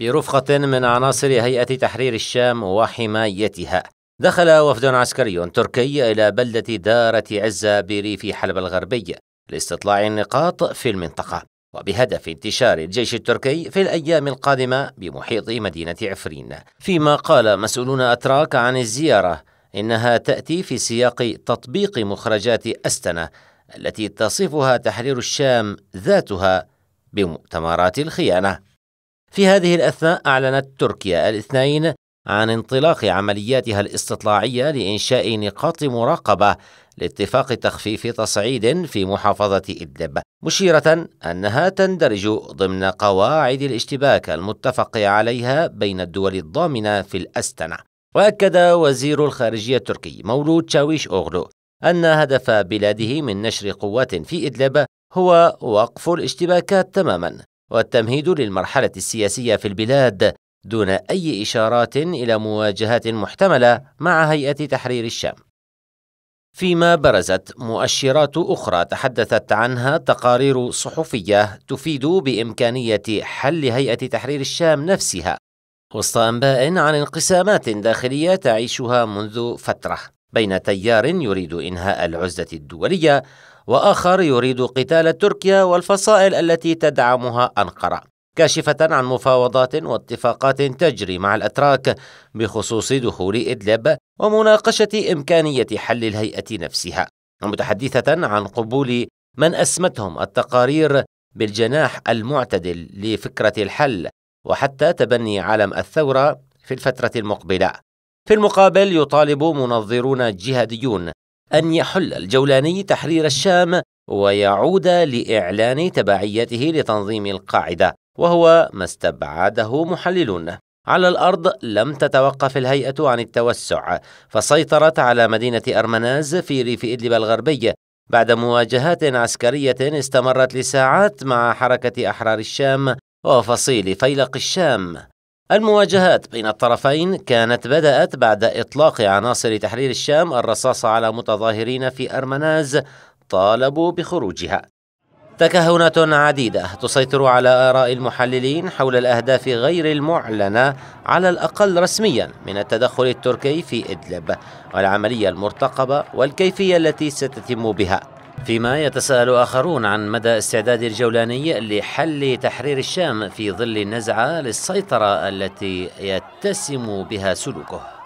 برفقة من عناصر هيئة تحرير الشام وحمايتها دخل وفد عسكري تركي إلى بلدة دارة عزة بريف حلب الغربي لاستطلاع النقاط في المنطقة وبهدف انتشار الجيش التركي في الأيام القادمة بمحيط مدينة عفرين فيما قال مسؤولون أتراك عن الزيارة إنها تأتي في سياق تطبيق مخرجات أستنة التي تصفها تحرير الشام ذاتها بمؤتمرات الخيانه في هذه الأثناء أعلنت تركيا الاثنين عن انطلاق عملياتها الاستطلاعية لإنشاء نقاط مراقبة لاتفاق تخفيف تصعيد في محافظة إدلب، مشيرة أنها تندرج ضمن قواعد الاشتباك المتفق عليها بين الدول الضامنة في الأستنة. وأكد وزير الخارجية التركي مولود شاويش أوغلو أن هدف بلاده من نشر قوات في إدلب هو وقف الاشتباكات تماما والتمهيد للمرحلة السياسية في البلاد دون أي إشارات إلى مواجهات محتملة مع هيئة تحرير الشام. فيما برزت مؤشرات أخرى تحدثت عنها تقارير صحفية تفيد بإمكانية حل هيئة تحرير الشام نفسها، وسط أنباء عن انقسامات داخلية تعيشها منذ فترة بين تيار يريد إنهاء العزلة الدولية وآخر يريد قتال تركيا والفصائل التي تدعمها أنقرة كاشفة عن مفاوضات واتفاقات تجري مع الأتراك بخصوص دخول إدلب ومناقشة إمكانية حل الهيئة نفسها ومتحدثة عن قبول من أسمتهم التقارير بالجناح المعتدل لفكرة الحل وحتى تبني علم الثورة في الفترة المقبلة في المقابل يطالب منظرون جهاديون أن يحل الجولاني تحرير الشام ويعود لإعلان تبعيته لتنظيم القاعدة وهو ما استبعده محللون على الأرض لم تتوقف الهيئة عن التوسع فسيطرت على مدينة أرمناز في ريف إدلب الغربي بعد مواجهات عسكرية استمرت لساعات مع حركة أحرار الشام وفصيل فيلق الشام المواجهات بين الطرفين كانت بدأت بعد إطلاق عناصر تحرير الشام الرصاص على متظاهرين في أرمناز طالبوا بخروجها تكهنات عديدة تسيطر على آراء المحللين حول الأهداف غير المعلنة على الأقل رسميا من التدخل التركي في إدلب والعملية المرتقبة والكيفية التي ستتم بها فيما يتساءل آخرون عن مدى استعداد الجولاني لحل تحرير الشام في ظل النزعة للسيطرة التي يتسم بها سلوكه